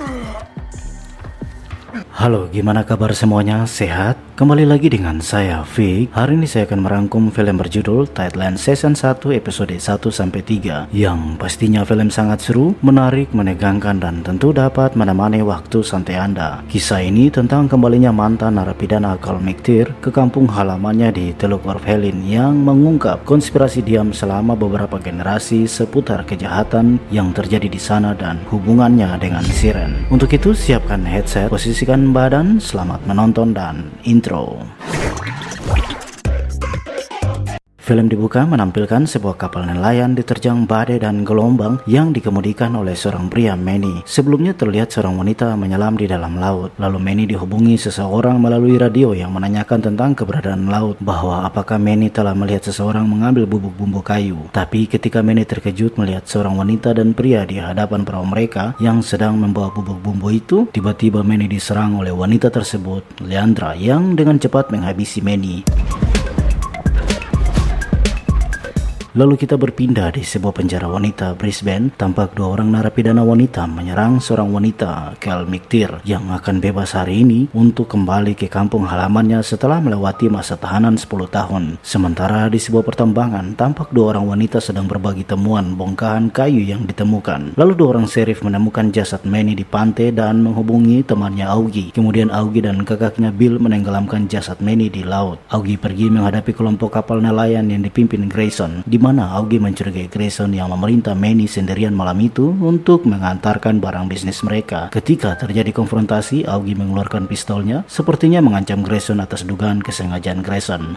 唉 Halo, gimana kabar semuanya? Sehat? Kembali lagi dengan saya, Vic. Hari ini saya akan merangkum film berjudul Thailand Season 1 episode 1 sampai 3 yang pastinya film sangat seru, menarik, menegangkan dan tentu dapat menemani waktu santai Anda. Kisah ini tentang kembalinya mantan narapidana Carl McTeer ke kampung halamannya di Teluk Orphelin yang mengungkap konspirasi diam selama beberapa generasi seputar kejahatan yang terjadi di sana dan hubungannya dengan Siren. Untuk itu, siapkan headset, posisi memposisikan badan. Selamat menonton dan intro. Film dibuka menampilkan sebuah kapal nelayan diterjang badai dan gelombang yang dikemudikan oleh seorang pria Manny. Sebelumnya terlihat seorang wanita menyelam di dalam laut. Lalu Manny dihubungi seseorang melalui radio yang menanyakan tentang keberadaan laut bahwa apakah Manny telah melihat seseorang mengambil bubuk bumbu kayu. Tapi ketika Manny terkejut melihat seorang wanita dan pria di hadapan perahu mereka yang sedang membawa bubuk bumbu itu, tiba-tiba Manny diserang oleh wanita tersebut, Leandra, yang dengan cepat menghabisi Manny. Lalu kita berpindah di sebuah penjara wanita Brisbane, tampak dua orang narapidana wanita menyerang seorang wanita, Kel Miktir, yang akan bebas hari ini untuk kembali ke kampung halamannya setelah melewati masa tahanan 10 tahun. Sementara di sebuah pertambangan, tampak dua orang wanita sedang berbagi temuan bongkahan kayu yang ditemukan. Lalu dua orang serif menemukan jasad Manny di pantai dan menghubungi temannya Augie. Kemudian Augie dan kakaknya Bill menenggelamkan jasad Manny di laut. Augie pergi menghadapi kelompok kapal nelayan yang dipimpin Grayson, di mana Augie mencurigai Grayson yang memerintah Manny sendirian malam itu untuk mengantarkan barang bisnis mereka. Ketika terjadi konfrontasi, Augie mengeluarkan pistolnya, sepertinya mengancam Grayson atas dugaan kesengajaan Grayson.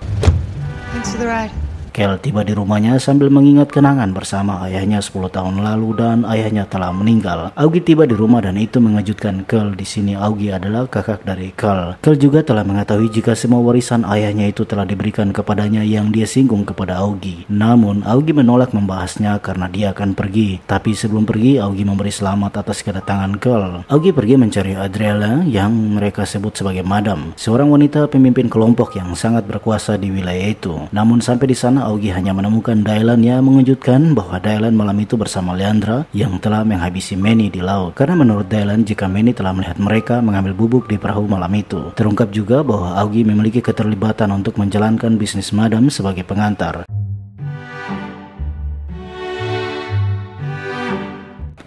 Thanks for the ride. Kel tiba di rumahnya sambil mengingat kenangan bersama ayahnya 10 tahun lalu dan ayahnya telah meninggal. Augie tiba di rumah dan itu mengejutkan Kel. Di sini Augie adalah kakak dari Kel. Kel juga telah mengetahui jika semua warisan ayahnya itu telah diberikan kepadanya yang dia singgung kepada Augie. Namun Augie menolak membahasnya karena dia akan pergi. Tapi sebelum pergi Augie memberi selamat atas kedatangan Kel. Augie pergi mencari Adriela yang mereka sebut sebagai Madam, seorang wanita pemimpin kelompok yang sangat berkuasa di wilayah itu. Namun sampai di sana Augie hanya menemukan Dylan yang mengejutkan bahwa Dylan malam itu bersama Leandra yang telah menghabisi Manny di laut. Karena menurut Dylan, jika Manny telah melihat mereka mengambil bubuk di perahu malam itu. Terungkap juga bahwa Augie memiliki keterlibatan untuk menjalankan bisnis Madam sebagai pengantar.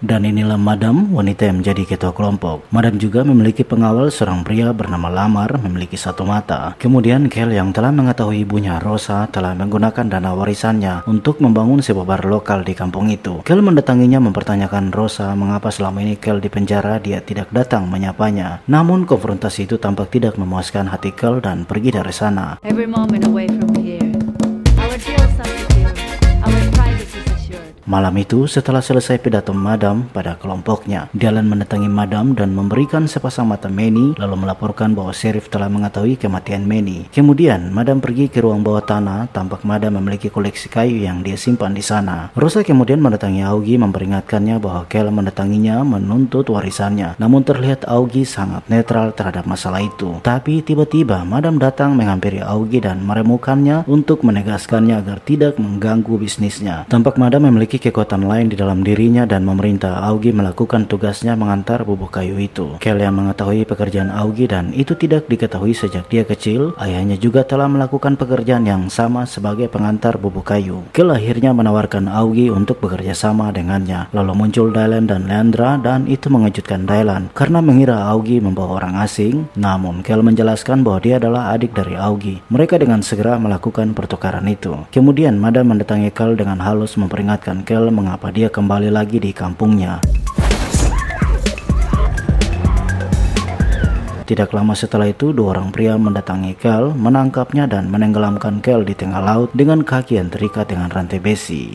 Dan inilah Madam, wanita yang menjadi ketua kelompok. Madam juga memiliki pengawal seorang pria bernama Lamar, memiliki satu mata. Kemudian Kel yang telah mengetahui ibunya Rosa telah menggunakan dana warisannya untuk membangun sebuah bar lokal di kampung itu. Kel mendatanginya mempertanyakan Rosa mengapa selama ini Kel di penjara dia tidak datang menyapanya. Namun konfrontasi itu tampak tidak memuaskan hati Kel dan pergi dari sana. Every moment away from Malam itu, setelah selesai pidato Madam pada kelompoknya, Dylan mendatangi Madam dan memberikan sepasang mata Manny, lalu melaporkan bahwa Sheriff telah mengetahui kematian Manny. Kemudian, Madam pergi ke ruang bawah tanah, tampak Madam memiliki koleksi kayu yang dia simpan di sana. Rosa kemudian mendatangi Augie memperingatkannya bahwa Kel mendatanginya menuntut warisannya, namun terlihat Augie sangat netral terhadap masalah itu. Tapi tiba-tiba, Madam datang menghampiri Augie dan meremukannya untuk menegaskannya agar tidak mengganggu bisnisnya. Tampak Madam memiliki kekuatan lain di dalam dirinya dan memerintah Augie melakukan tugasnya mengantar bubuk kayu itu. Kel yang mengetahui pekerjaan Augie dan itu tidak diketahui sejak dia kecil, ayahnya juga telah melakukan pekerjaan yang sama sebagai pengantar bubuk kayu. Kel akhirnya menawarkan Augie untuk bekerja sama dengannya. Lalu muncul Dylan dan Leandra dan itu mengejutkan Dylan karena mengira Augie membawa orang asing. Namun Kel menjelaskan bahwa dia adalah adik dari Augie. Mereka dengan segera melakukan pertukaran itu. Kemudian Mada mendatangi Kel dengan halus memperingatkan jengkel mengapa dia kembali lagi di kampungnya. Tidak lama setelah itu, dua orang pria mendatangi Kel, menangkapnya dan menenggelamkan Kel di tengah laut dengan kaki yang terikat dengan rantai besi.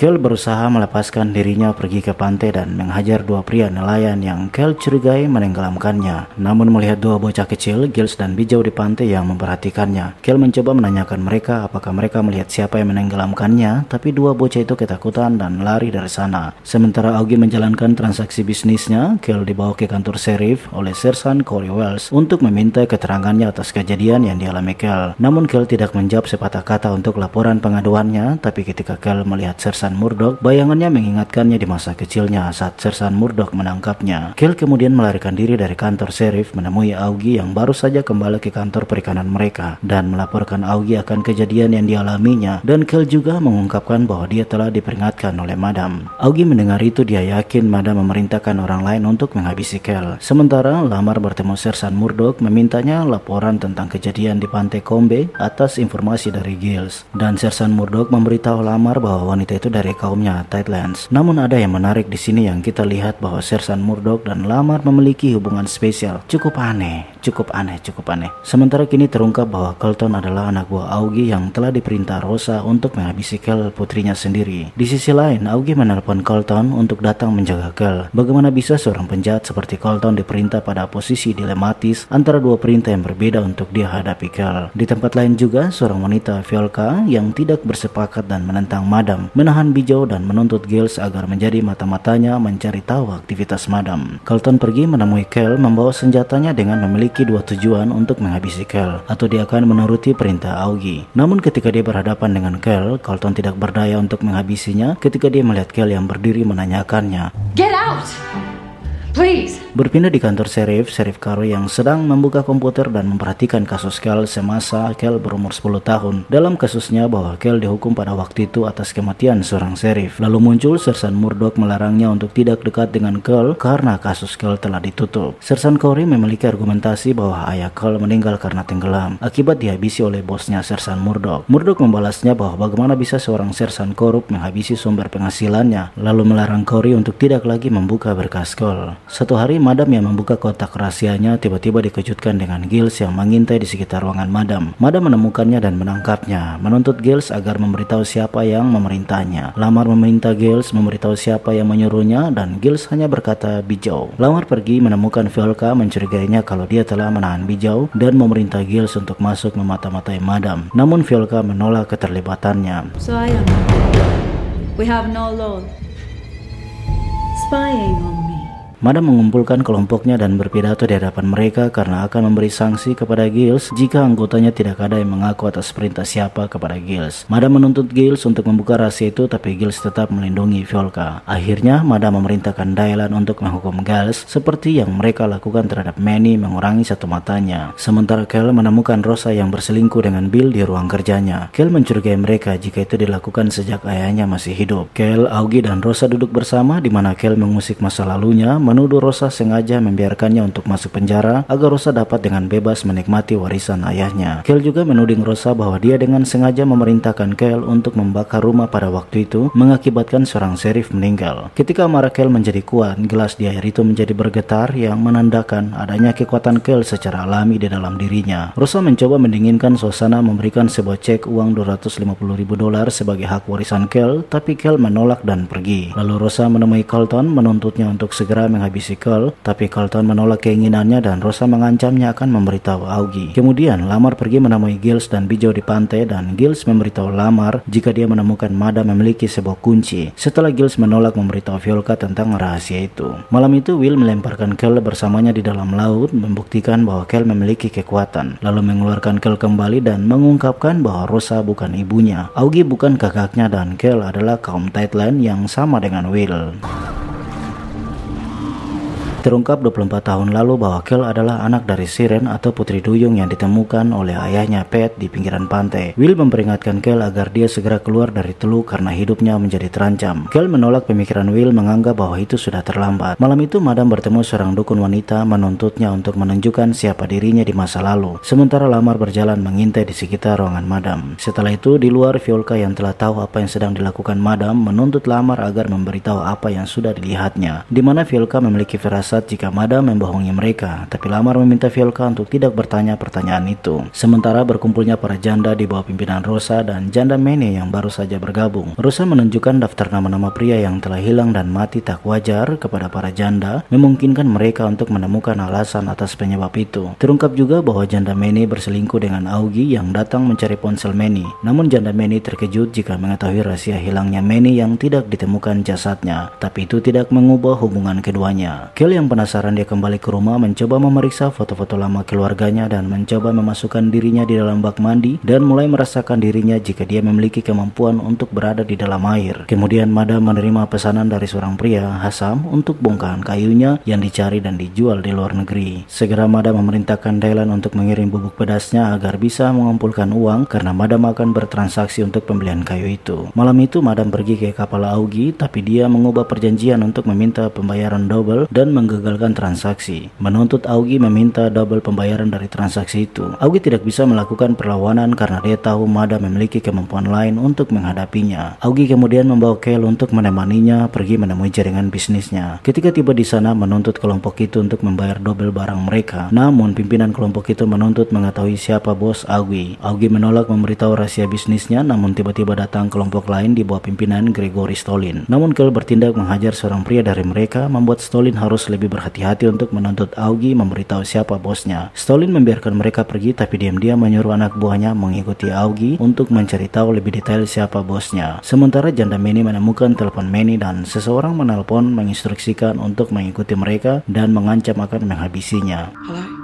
Kel berusaha melepaskan dirinya pergi ke pantai dan menghajar dua pria nelayan yang Kel curigai menenggelamkannya. Namun melihat dua bocah kecil, Gils dan Bijau di pantai yang memperhatikannya, Kel mencoba menanyakan mereka apakah mereka melihat siapa yang menenggelamkannya, tapi dua bocah itu ketakutan dan lari dari sana. Sementara Augie menjalankan transaksi bisnisnya, Kel dibawa ke kantor serif oleh Sersan Corey Wells untuk meminta keterangannya atas kejadian yang dialami Kel. Namun Kel tidak menjawab sepatah kata untuk laporan pengaduannya, tapi ketika Kel melihat Sersan Sersan Murdoch, bayangannya mengingatkannya di masa kecilnya saat Sersan Murdoch menangkapnya. Kel kemudian melarikan diri dari kantor serif menemui Augie yang baru saja kembali ke kantor perikanan mereka dan melaporkan Augie akan kejadian yang dialaminya dan Kel juga mengungkapkan bahwa dia telah diperingatkan oleh Madam. Augie mendengar itu dia yakin Madam memerintahkan orang lain untuk menghabisi Kel. Sementara Lamar bertemu Sersan Murdoch memintanya laporan tentang kejadian di Pantai Kombe atas informasi dari Giles dan Sersan Murdoch memberitahu Lamar bahwa wanita itu dari dari kaumnya Thailand. Namun ada yang menarik di sini yang kita lihat bahwa Sersan Murdoch dan Lamar memiliki hubungan spesial. Cukup aneh, cukup aneh, cukup aneh. Sementara kini terungkap bahwa Colton adalah anak buah Augie yang telah diperintah Rosa untuk menghabisi Kel putrinya sendiri. Di sisi lain, Augie menelpon Colton untuk datang menjaga Kel. Bagaimana bisa seorang penjahat seperti Colton diperintah pada posisi dilematis antara dua perintah yang berbeda untuk dia hadapi Kel. Di tempat lain juga, seorang wanita Violka yang tidak bersepakat dan menentang Madam menahan bijau dan menuntut Giles agar menjadi mata-matanya mencari tahu aktivitas Madam. Carlton pergi menemui Kel membawa senjatanya dengan memiliki dua tujuan untuk menghabisi Kel atau dia akan menuruti perintah Augie. Namun ketika dia berhadapan dengan Kel, Carlton tidak berdaya untuk menghabisinya ketika dia melihat Kel yang berdiri menanyakannya. Get out! Please. Berpindah di kantor serif, serif Karo yang sedang membuka komputer dan memperhatikan kasus Kel semasa Kel berumur 10 tahun. Dalam kasusnya bahwa Kel dihukum pada waktu itu atas kematian seorang serif. Lalu muncul Sersan Murdoch melarangnya untuk tidak dekat dengan Kel karena kasus Kel telah ditutup. Sersan Corey memiliki argumentasi bahwa ayah Kel meninggal karena tenggelam akibat dihabisi oleh bosnya Sersan Murdoch. Murdoch membalasnya bahwa bagaimana bisa seorang sersan korup menghabisi sumber penghasilannya, lalu melarang Corey untuk tidak lagi membuka berkas Kel. Satu hari, Madam yang membuka kotak rahasianya tiba-tiba dikejutkan dengan Giles yang mengintai di sekitar ruangan Madam. Madam menemukannya dan menangkapnya, menuntut Giles agar memberitahu siapa yang memerintahnya. Lamar meminta Giles memberitahu siapa yang menyuruhnya dan Giles hanya berkata Bijau. Lamar pergi menemukan Velka mencurigainya kalau dia telah menahan Bijau dan memerintah Giles untuk masuk memata-matai Madam. Namun Velka menolak keterlibatannya. So I am. We have no law. Spying on me. Madam mengumpulkan kelompoknya dan berpidato di hadapan mereka karena akan memberi sanksi kepada Giles jika anggotanya tidak ada yang mengaku atas perintah siapa kepada Giles. Madam menuntut Giles untuk membuka rahasia itu tapi Giles tetap melindungi Violka. Akhirnya Madam memerintahkan Dylan untuk menghukum Giles seperti yang mereka lakukan terhadap Manny mengurangi satu matanya. Sementara Kel menemukan Rosa yang berselingkuh dengan Bill di ruang kerjanya. Kel mencurigai mereka jika itu dilakukan sejak ayahnya masih hidup. Kel, Augie, dan Rosa duduk bersama di mana Kel mengusik masa lalunya menuduh Rosa sengaja membiarkannya untuk masuk penjara agar Rosa dapat dengan bebas menikmati warisan ayahnya. Kel juga menuding Rosa bahwa dia dengan sengaja memerintahkan Kel untuk membakar rumah pada waktu itu mengakibatkan seorang serif meninggal. Ketika marah Kel menjadi kuat, gelas di air itu menjadi bergetar yang menandakan adanya kekuatan Kel secara alami di dalam dirinya. Rosa mencoba mendinginkan suasana memberikan sebuah cek uang 250 ribu dolar sebagai hak warisan Kel, tapi Kel menolak dan pergi. Lalu Rosa menemui Carlton menuntutnya untuk segera menghabisi Carl, tapi Carlton menolak keinginannya dan Rosa mengancamnya akan memberitahu Augie. Kemudian Lamar pergi menemui Giles dan Bijo di pantai dan Giles memberitahu Lamar jika dia menemukan Mada memiliki sebuah kunci. Setelah Giles menolak memberitahu Violka tentang rahasia itu. Malam itu Will melemparkan Kel bersamanya di dalam laut membuktikan bahwa Kel memiliki kekuatan. Lalu mengeluarkan Kel kembali dan mengungkapkan bahwa Rosa bukan ibunya. Augie bukan kakaknya dan Kel adalah kaum Tightland yang sama dengan Will. Terungkap 24 tahun lalu bahwa Kel adalah anak dari Siren atau Putri Duyung yang ditemukan oleh ayahnya Pet di pinggiran pantai. Will memperingatkan Kel agar dia segera keluar dari teluk karena hidupnya menjadi terancam. Kel menolak pemikiran Will menganggap bahwa itu sudah terlambat. Malam itu Madam bertemu seorang dukun wanita menuntutnya untuk menunjukkan siapa dirinya di masa lalu. Sementara Lamar berjalan mengintai di sekitar ruangan Madam. Setelah itu di luar Violka yang telah tahu apa yang sedang dilakukan Madam menuntut Lamar agar memberitahu apa yang sudah dilihatnya. Di mana Violka memiliki firasat tersesat jika Madam membohongi mereka, tapi Lamar meminta Violka untuk tidak bertanya pertanyaan itu. Sementara berkumpulnya para janda di bawah pimpinan Rosa dan janda Mene yang baru saja bergabung, Rosa menunjukkan daftar nama-nama pria yang telah hilang dan mati tak wajar kepada para janda, memungkinkan mereka untuk menemukan alasan atas penyebab itu. Terungkap juga bahwa janda Mene berselingkuh dengan Augie yang datang mencari ponsel Mene. Namun janda Mene terkejut jika mengetahui rahasia hilangnya Mene yang tidak ditemukan jasadnya, tapi itu tidak mengubah hubungan keduanya. Kelly yang penasaran dia kembali ke rumah mencoba memeriksa foto-foto lama keluarganya dan mencoba memasukkan dirinya di dalam bak mandi dan mulai merasakan dirinya jika dia memiliki kemampuan untuk berada di dalam air. Kemudian Mada menerima pesanan dari seorang pria, Hasam, untuk bongkahan kayunya yang dicari dan dijual di luar negeri. Segera Mada memerintahkan Dylan untuk mengirim bubuk pedasnya agar bisa mengumpulkan uang karena Mada akan bertransaksi untuk pembelian kayu itu. Malam itu Madam pergi ke kapal Augie tapi dia mengubah perjanjian untuk meminta pembayaran double dan meng menggagalkan transaksi. Menuntut Augie meminta double pembayaran dari transaksi itu. Augie tidak bisa melakukan perlawanan karena dia tahu Mada memiliki kemampuan lain untuk menghadapinya. Augie kemudian membawa Kel untuk menemaninya pergi menemui jaringan bisnisnya. Ketika tiba di sana menuntut kelompok itu untuk membayar double barang mereka. Namun pimpinan kelompok itu menuntut mengetahui siapa bos Augie. Augie menolak memberitahu rahasia bisnisnya namun tiba-tiba datang kelompok lain di bawah pimpinan Gregory Stolin. Namun Kel bertindak menghajar seorang pria dari mereka membuat Stolin harus lebih lebih berhati-hati untuk menuntut Augie memberitahu siapa bosnya. Stalin membiarkan mereka pergi tapi diam-diam menyuruh anak buahnya mengikuti Augie untuk mencari tahu lebih detail siapa bosnya. Sementara janda Manny menemukan telepon Manny dan seseorang menelpon menginstruksikan untuk mengikuti mereka dan mengancam akan menghabisinya. Halo?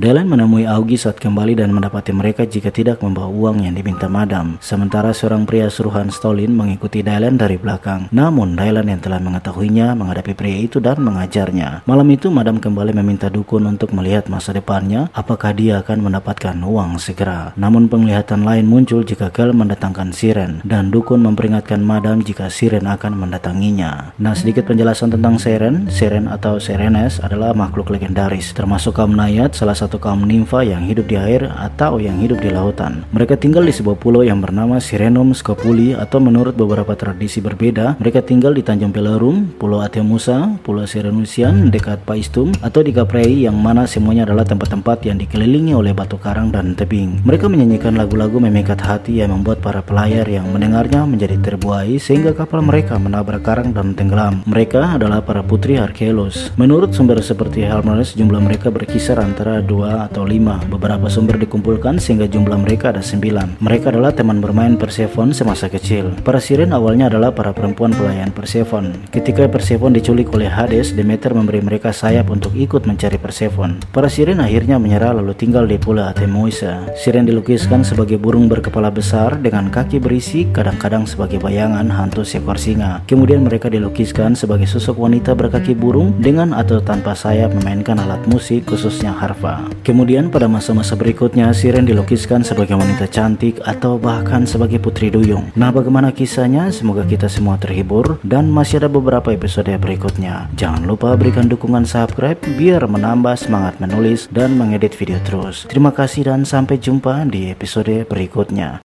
Dylan menemui Augie saat kembali dan mendapati mereka jika tidak membawa uang yang diminta madam. Sementara seorang pria suruhan Stalin mengikuti Dylan dari belakang. Namun Dylan yang telah mengetahuinya menghadapi pria itu dan mengajarnya. Malam itu madam kembali meminta dukun untuk melihat masa depannya apakah dia akan mendapatkan uang segera. Namun penglihatan lain muncul jika Gal mendatangkan Siren dan dukun memperingatkan madam jika Siren akan mendatanginya. Nah sedikit penjelasan tentang Siren. Siren atau Serenes adalah makhluk legendaris, termasuk kaum Nayat, salah satu kaum nimfa yang hidup di air atau yang hidup di lautan. Mereka tinggal di sebuah pulau yang bernama Sirenum Scopuli atau menurut beberapa tradisi berbeda, mereka tinggal di Tanjung Pelarum, Pulau Atemusa, Pulau sirenusian dekat Paistum, atau di Caprei yang mana semuanya adalah tempat-tempat yang dikelilingi oleh batu karang dan tebing. Mereka menyanyikan lagu-lagu memikat hati yang membuat para pelayar yang mendengarnya menjadi terbuai sehingga kapal mereka menabrak karang dan tenggelam. Mereka adalah para putri arkeologi Menurut sumber seperti Helmholtz, jumlah mereka berkisar antara dua atau lima. Beberapa sumber dikumpulkan sehingga jumlah mereka ada sembilan. Mereka adalah teman bermain Persephone semasa kecil. Para Siren awalnya adalah para perempuan pelayan Persephone. Ketika Persephone diculik oleh Hades, Demeter memberi mereka sayap untuk ikut mencari Persephone. Para Siren akhirnya menyerah lalu tinggal di Pula Temoisa. Siren dilukiskan sebagai burung berkepala besar dengan kaki berisi, kadang-kadang sebagai bayangan hantu seekor singa. Kemudian mereka dilukiskan sebagai sosok wanita berkaki burung dengan atau tanpa saya memainkan alat musik khususnya harpa. Kemudian pada masa-masa berikutnya Siren dilukiskan sebagai wanita cantik atau bahkan sebagai putri duyung. Nah bagaimana kisahnya? Semoga kita semua terhibur dan masih ada beberapa episode berikutnya. Jangan lupa berikan dukungan subscribe biar menambah semangat menulis dan mengedit video terus. Terima kasih dan sampai jumpa di episode berikutnya.